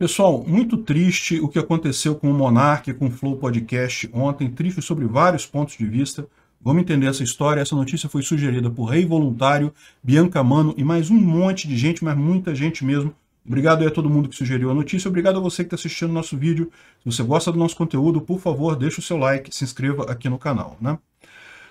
Pessoal, muito triste o que aconteceu com o Monark, com o Flow Podcast ontem, triste sobre vários pontos de vista. Vamos entender essa história. Essa notícia foi sugerida por Rei Voluntário, Bianca Mano e mais um monte de gente, mas muita gente mesmo. Obrigado a todo mundo que sugeriu a notícia. Obrigado a você que está assistindo nosso vídeo. Se você gosta do nosso conteúdo, por favor, deixe o seu like, se inscreva aqui no canal. Né?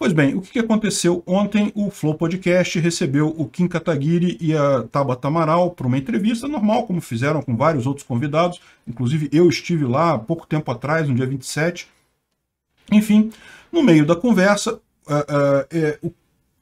Pois bem, o que aconteceu ontem? O Flow Podcast recebeu o Kim Kataguiri e a Tabata Amaral para uma entrevista normal, como fizeram com vários outros convidados. Inclusive, eu estive lá há pouco tempo atrás, no dia 27. Enfim, no meio da conversa, uh, uh, uh, o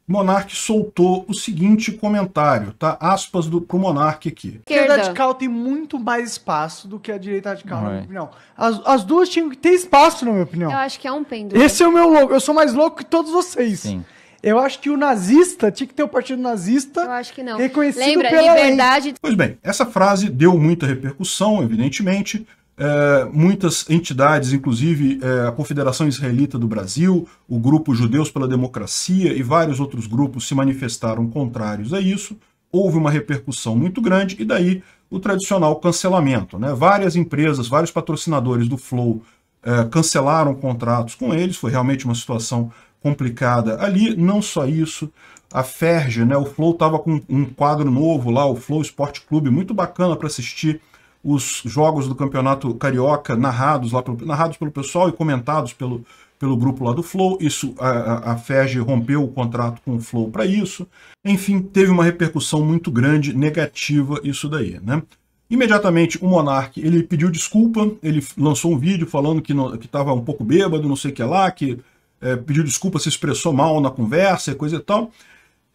Monarque soltou o seguinte comentário, tá? Aspas do, pro Monarque aqui. A esquerda radical tem muito mais espaço do que a direita radical, na minha opinião. As, as duas tinham que ter espaço, na minha opinião. Eu acho que é um pêndulo. Esse é o meu louco. Eu sou mais louco que todos vocês. Sim. Eu acho que o nazista tinha que ter o um partido nazista. Eu acho que não. Reconhecido Lembra, pela liberdade. Lei. Pois bem, essa frase deu muita repercussão, evidentemente. É, muitas entidades, inclusive é, a Confederação Israelita do Brasil, o Grupo Judeus pela Democracia e vários outros grupos se manifestaram contrários a isso. Houve uma repercussão muito grande e daí o tradicional cancelamento. Né? Várias empresas, vários patrocinadores do Flow é, cancelaram contratos com eles, foi realmente uma situação complicada ali. Não só isso, a Ferge, né? o Flow estava com um quadro novo lá, o Flow Esporte Clube, muito bacana para assistir os jogos do Campeonato Carioca narrados, lá pelo, narrados pelo pessoal e comentados pelo, pelo grupo lá do Flow. Isso, a, a FEG rompeu o contrato com o Flow para isso. Enfim, teve uma repercussão muito grande, negativa isso daí, né? Imediatamente, o Monark ele pediu desculpa, ele lançou um vídeo falando que estava um pouco bêbado, não sei o que lá, que é, pediu desculpa, se expressou mal na conversa e coisa e tal.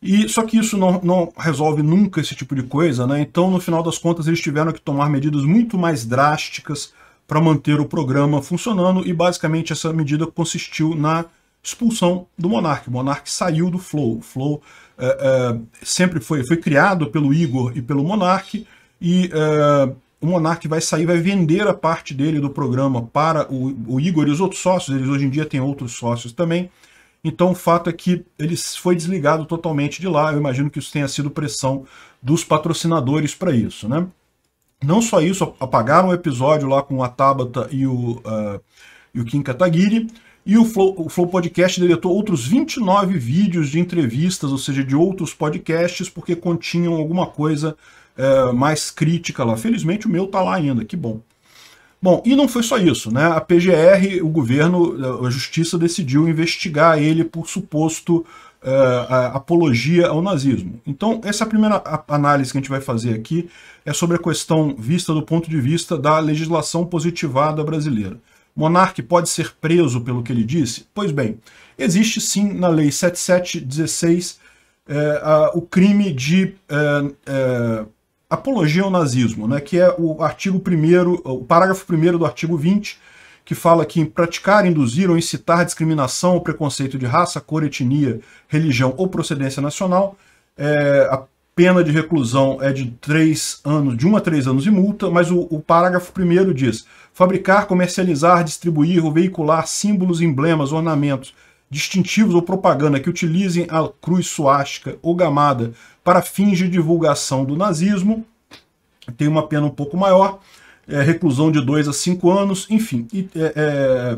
E só que isso não, não resolve nunca esse tipo de coisa, né? Então, no final das contas, eles tiveram que tomar medidas muito mais drásticas para manter o programa funcionando e basicamente essa medida consistiu na expulsão do Monark. O Monark saiu do Flow. O Flow é, é, sempre foi, foi criado pelo Igor e pelo Monark e é, o Monark vai sair, vai vender a parte dele do programa para o, o Igor e os outros sócios. Eles hoje em dia têm outros sócios também. Então o fato é que ele foi desligado totalmente de lá. Eu imagino que isso tenha sido pressão dos patrocinadores para isso, né? Não só isso, apagaram o episódio lá com a Tabata e o, uh, e o Kim Kataguiri, e o Flow, o Flow Podcast deletou outros 29 vídeos de entrevistas, ou seja, de outros podcasts, porque continham alguma coisa uh, mais crítica lá. Felizmente o meu tá lá ainda, que bom. Bom, e não foi só isso, né? A PGR, o governo, eh, a justiça decidiu investigar ele por suposto uh, apologia ao nazismo. Então, essa é primeira análise que a gente vai fazer aqui é sobre a questão vista do ponto de vista da legislação positivada brasileira. Monarque pode ser preso pelo que ele disse? Pois bem, existe sim na Lei 7716 uh, uh, o crime de eh, apologia ao nazismo, né, que é o artigo 1 o parágrafo 1 do artigo 20, que fala que praticar, induzir ou incitar discriminação ou preconceito de raça, cor, etnia, religião ou procedência nacional, é, a pena de reclusão é de três anos, de 1 um a 3 anos e multa, mas o, o parágrafo 1 diz: fabricar, comercializar, distribuir ou veicular símbolos, emblemas, ornamentos, distintivos ou propaganda que utilizem a cruz suástica ou gamada para fins de divulgação do nazismo, tem uma pena um pouco maior, é, reclusão de dois a cinco anos, enfim. É, é,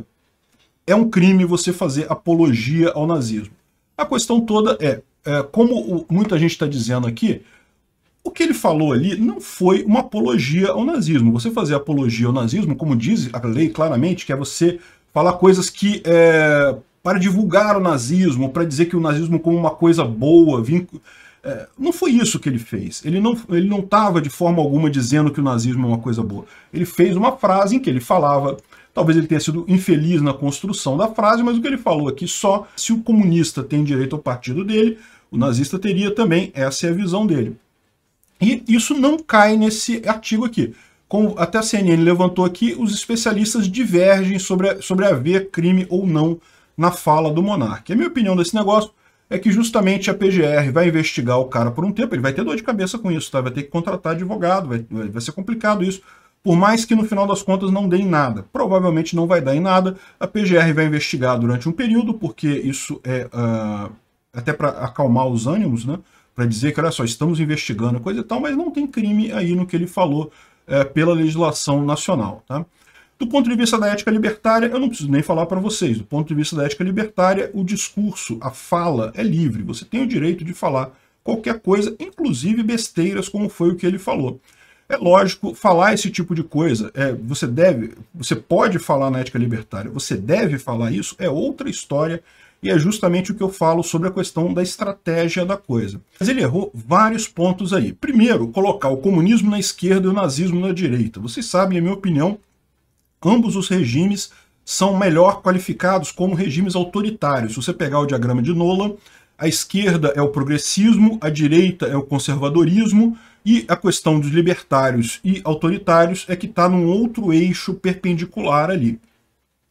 é, um crime você fazer apologia ao nazismo. A questão toda é, é como muita gente está dizendo aqui, o que ele falou ali não foi uma apologia ao nazismo. Você fazer apologia ao nazismo, como diz a lei claramente, que é você falar coisas que é, para divulgar o nazismo, para dizer que o nazismo como uma coisa boa, é, não foi isso que ele fez. Ele não ele não estava de forma alguma dizendo que o nazismo é uma coisa boa. Ele fez uma frase em que ele falava Talvez ele tenha sido infeliz na construção da frase, mas o que ele falou aqui só se o comunista tem direito ao partido dele, o nazista teria também, essa é a visão dele. E isso não cai nesse artigo aqui. Como até a CNN levantou aqui, os especialistas divergem sobre, a, sobre haver crime ou não na fala do Monark. A minha opinião desse negócio é que justamente a PGR vai investigar o cara por um tempo, ele vai ter dor de cabeça com isso, tá? vai ter que contratar advogado, vai, vai ser complicado isso, por mais que no final das contas não dê em nada. Provavelmente não vai dar em nada, a PGR vai investigar durante um período, porque isso é uh, até para acalmar os ânimos, né? para dizer que, olha só, estamos investigando coisa e tal, mas não tem crime aí no que ele falou uh, pela legislação nacional. Tá? Do ponto de vista da ética libertária, eu não preciso nem falar para vocês. Do ponto de vista da ética libertária, o discurso, a fala é livre. Você tem o direito de falar qualquer coisa, inclusive besteiras, como foi o que ele falou. É lógico, falar esse tipo de coisa, é, você deve, você pode falar na ética libertária, você deve falar isso, é outra história, e é justamente o que eu falo sobre a questão da estratégia da coisa. Mas ele errou vários pontos aí. Primeiro, colocar o comunismo na esquerda e o nazismo na direita. Vocês sabem, a minha opinião Ambos os regimes são melhor qualificados como regimes autoritários. Se você pegar o diagrama de Nolan, a esquerda é o progressismo, a direita é o conservadorismo, e a questão dos libertários e autoritários é que está num outro eixo perpendicular ali.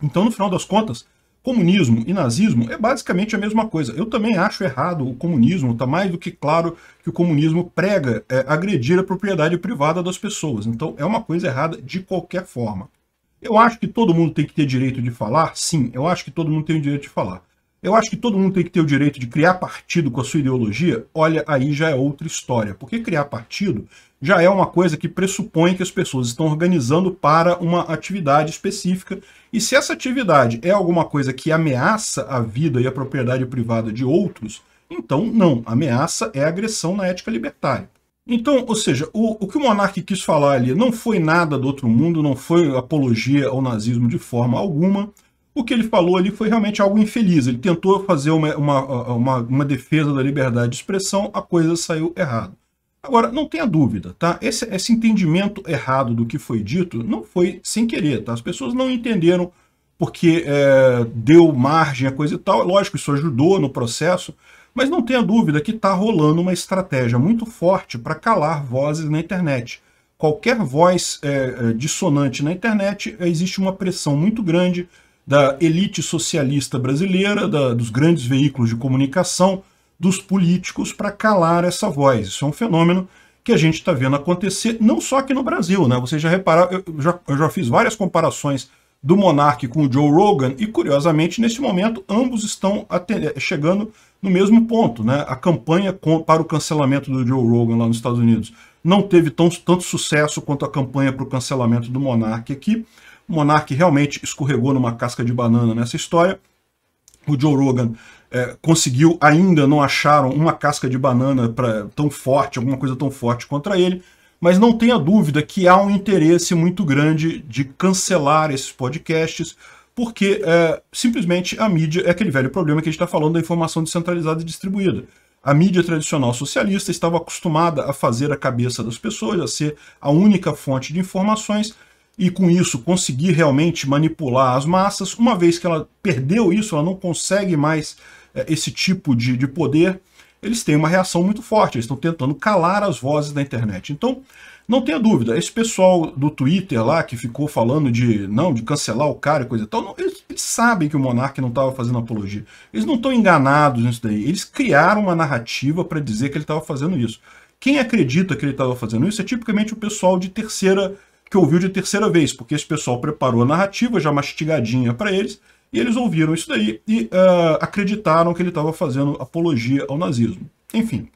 Então, no final das contas, comunismo e nazismo é basicamente a mesma coisa. Eu também acho errado o comunismo, está mais do que claro que o comunismo prega é, agredir a propriedade privada das pessoas. Então, é uma coisa errada de qualquer forma. Eu acho que todo mundo tem que ter direito de falar, sim, eu acho que todo mundo tem o direito de falar. Eu acho que todo mundo tem que ter o direito de criar partido com a sua ideologia, olha, aí já é outra história. Porque criar partido já é uma coisa que pressupõe que as pessoas estão organizando para uma atividade específica. E se essa atividade é alguma coisa que ameaça a vida e a propriedade privada de outros, então não, ameaça é agressão na ética libertária. Então, ou seja, o, o que o monarca quis falar ali não foi nada do outro mundo, não foi apologia ao nazismo de forma alguma. O que ele falou ali foi realmente algo infeliz. Ele tentou fazer uma, uma, uma, uma defesa da liberdade de expressão, a coisa saiu errada. Agora, não tenha dúvida, tá? Esse, esse entendimento errado do que foi dito não foi sem querer, tá? As pessoas não entenderam porque é, deu margem a coisa e tal. É lógico, isso ajudou no processo, mas não tenha dúvida que está rolando uma estratégia muito forte para calar vozes na internet. Qualquer voz é, é dissonante na internet, é, existe uma pressão muito grande da elite socialista brasileira, da, dos grandes veículos de comunicação, dos políticos para calar essa voz. Isso é um fenômeno que a gente está vendo acontecer não só aqui no Brasil, né? Você já reparou? eu eu já fiz várias comparações do Monark com o Joe Rogan, e curiosamente, nesse momento, ambos estão eh, chegando no mesmo ponto. Né? A campanha com, para o cancelamento do Joe Rogan lá nos Estados Unidos não teve tão, tanto sucesso quanto a campanha para o cancelamento do Monark aqui. O Monark realmente escorregou numa casca de banana nessa história. O Joe Rogan é, conseguiu, ainda não acharam uma casca de banana pra, tão forte, alguma coisa tão forte contra ele. Mas não tenha dúvida que há um interesse muito grande de cancelar esses podcasts, porque é, simplesmente a mídia é aquele velho problema que a gente está falando da informação descentralizada e distribuída. A mídia tradicional socialista estava acostumada a fazer a cabeça das pessoas, a ser a única fonte de informações, e com isso conseguir realmente manipular as massas. Uma vez que ela perdeu isso, ela não consegue mais é, esse tipo de, de poder, eles têm uma reação muito forte, eles estão tentando calar as vozes da internet. Então, não tenha dúvida, esse pessoal do Twitter lá que ficou falando de não, de cancelar o cara e coisa e tal, não, eles, eles, sabem que o Monark não estava fazendo apologia. Eles não estão enganados nisso daí. Eles criaram uma narrativa para dizer que ele estava fazendo isso. Quem acredita que ele estava fazendo isso é tipicamente o pessoal de terceira que ouviu de terceira vez, porque esse pessoal preparou a narrativa já mastigadinha para eles e eles ouviram isso daí e uh, acreditaram que ele estava fazendo apologia ao nazismo. Enfim,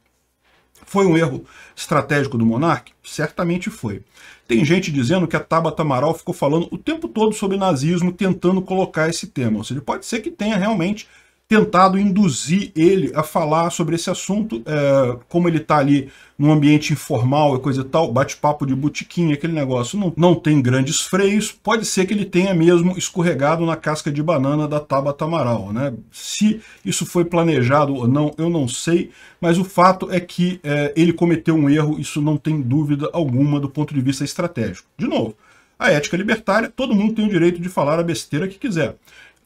foi um erro estratégico do monarca? Certamente foi. Tem gente dizendo que a Tabata Amaral ficou falando o tempo todo sobre nazismo, tentando colocar esse tema. Ou seja, pode ser que tenha realmente tentado induzir ele a falar sobre esse assunto, é, como ele está ali num ambiente informal e coisa e tal, bate-papo de botiquinha, aquele negócio, não, não tem grandes freios, pode ser que ele tenha mesmo escorregado na casca de banana da Tabata Amaral, né? Se isso foi planejado ou não, eu não sei, mas o fato é que é, ele cometeu um erro, isso não tem dúvida alguma do ponto de vista estratégico. De novo, a ética libertária, todo mundo tem o direito de falar a besteira que quiser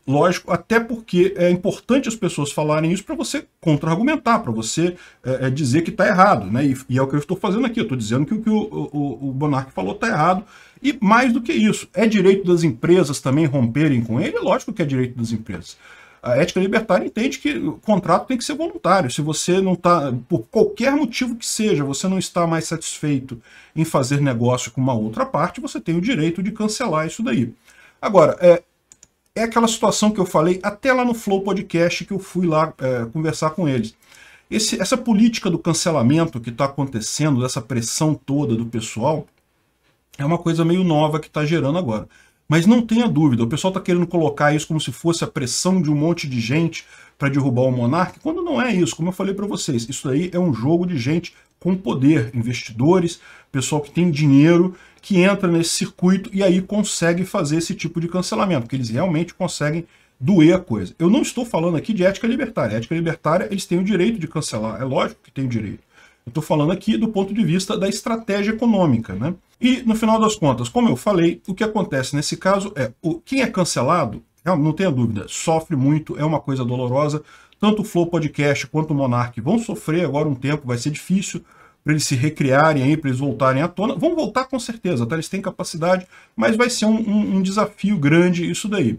lógico, até porque é importante as pessoas falarem isso para você contra-argumentar, para você é, é, dizer que está errado. Né? E, e, é o que eu estou fazendo aqui, eu estou dizendo que o que o, o, o falou está errado. E mais do que isso, é direito das empresas também romperem com ele? Lógico que é direito das empresas. A ética libertária entende que o contrato tem que ser voluntário. Se você não está, por qualquer motivo que seja, você não está mais satisfeito em fazer negócio com uma outra parte, você tem o direito de cancelar isso daí. Agora, é, é aquela situação que eu falei até lá no Flow Podcast que eu fui lá é, conversar com eles. Esse, essa política do cancelamento que está acontecendo, dessa pressão toda do pessoal, é uma coisa meio nova que está gerando agora. Mas não tenha dúvida, o pessoal está querendo colocar isso como se fosse a pressão de um monte de gente para derrubar o monarca, quando não é isso, como eu falei para vocês. Isso aí é um jogo de gente com poder, investidores, pessoal que tem dinheiro, que entra nesse circuito e aí consegue fazer esse tipo de cancelamento, porque eles realmente conseguem doer a coisa. Eu não estou falando aqui de ética libertária. A ética libertária, eles têm o direito de cancelar, é lógico que tem o direito. Eu estou falando aqui do ponto de vista da estratégia econômica. Né? E, no final das contas, como eu falei, o que acontece nesse caso é, o, quem é cancelado, não tenha dúvida, sofre muito, é uma coisa dolorosa, tanto o Flow Podcast quanto o Monark vão sofrer agora um tempo, vai ser difícil para eles se recriarem aí, para eles voltarem à tona. Vão voltar com certeza, tá? Eles têm capacidade, mas vai ser um, um, um desafio grande isso daí.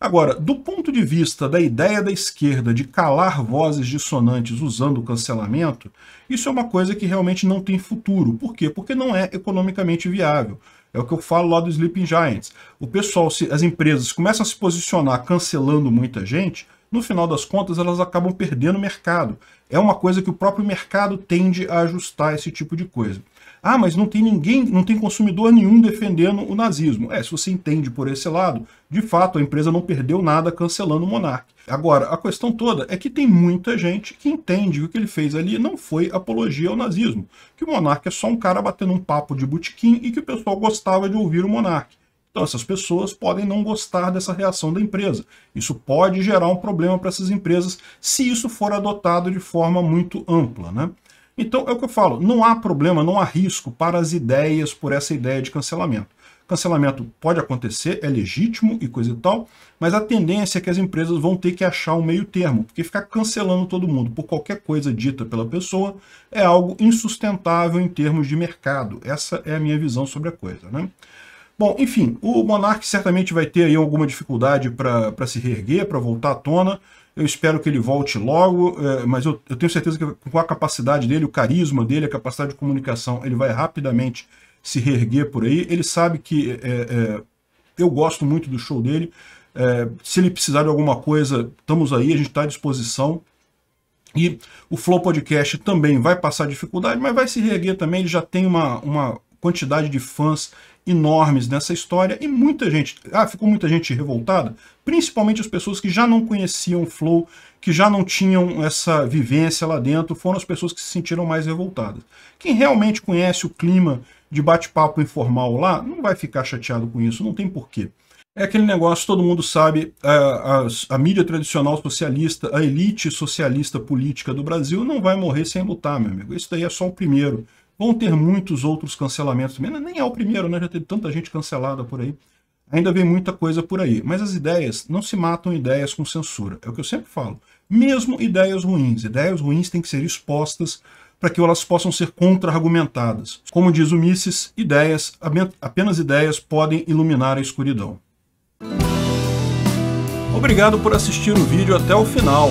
Agora, do ponto de vista da ideia da esquerda de calar vozes dissonantes usando o cancelamento, isso é uma coisa que realmente não tem futuro. Por quê? Porque não é economicamente viável. É o que eu falo lá do Sleeping Giants. O pessoal, se, as empresas começam a se posicionar cancelando muita gente, no final das contas elas acabam perdendo o mercado. É uma coisa que o próprio mercado tende a ajustar esse tipo de coisa. Ah, mas não tem ninguém, não tem consumidor nenhum defendendo o nazismo. É, se você entende por esse lado, de fato a empresa não perdeu nada cancelando o Monark. Agora, a questão toda é que tem muita gente que entende que o que ele fez ali não foi apologia ao nazismo, que o Monark é só um cara batendo um papo de botequim e que o pessoal gostava de ouvir o Monark. Então, essas pessoas podem não gostar dessa reação da empresa. Isso pode gerar um problema para essas empresas se isso for adotado de forma muito ampla. Né? Então, é o que eu falo, não há problema, não há risco para as ideias por essa ideia de cancelamento. Cancelamento pode acontecer, é legítimo e coisa e tal, mas a tendência é que as empresas vão ter que achar um meio termo, porque ficar cancelando todo mundo por qualquer coisa dita pela pessoa é algo insustentável em termos de mercado. Essa é a minha visão sobre a coisa. Né? Bom, enfim, o Monark certamente vai ter aí alguma dificuldade para se reerguer, para voltar à tona. Eu espero que ele volte logo, é, mas eu, eu, tenho certeza que com a capacidade dele, o carisma dele, a capacidade de comunicação, ele vai rapidamente se reerguer por aí. Ele sabe que é, é, é eu gosto muito do show dele. É, se ele precisar de alguma coisa, estamos aí, a gente está à disposição. E o Flow Podcast também vai passar dificuldade, mas vai se reerguer também. Ele já tem uma, uma quantidade de fãs enormes nessa história e muita gente, ah, ficou muita gente revoltada, principalmente as pessoas que já não conheciam Flow, que já não tinham essa vivência lá dentro, foram as pessoas que se sentiram mais revoltadas. Quem realmente conhece o clima de bate-papo informal lá, não vai ficar chateado com isso, não tem porquê. É aquele negócio, todo mundo sabe, a, a, a, mídia tradicional socialista, a elite socialista política do Brasil não vai morrer sem lutar, meu amigo. Isso daí é só o primeiro Vão ter muitos outros cancelamentos. Nem é o primeiro, né? Já teve tanta gente cancelada por aí. Ainda vem muita coisa por aí. Mas as ideias não se matam ideias com censura. É o que eu sempre falo. Mesmo ideias ruins. Ideias ruins têm que ser expostas para que elas possam ser contra-argumentadas. Como diz o Mises, ideias, apenas ideias podem iluminar a escuridão. Obrigado por assistir o vídeo até o final.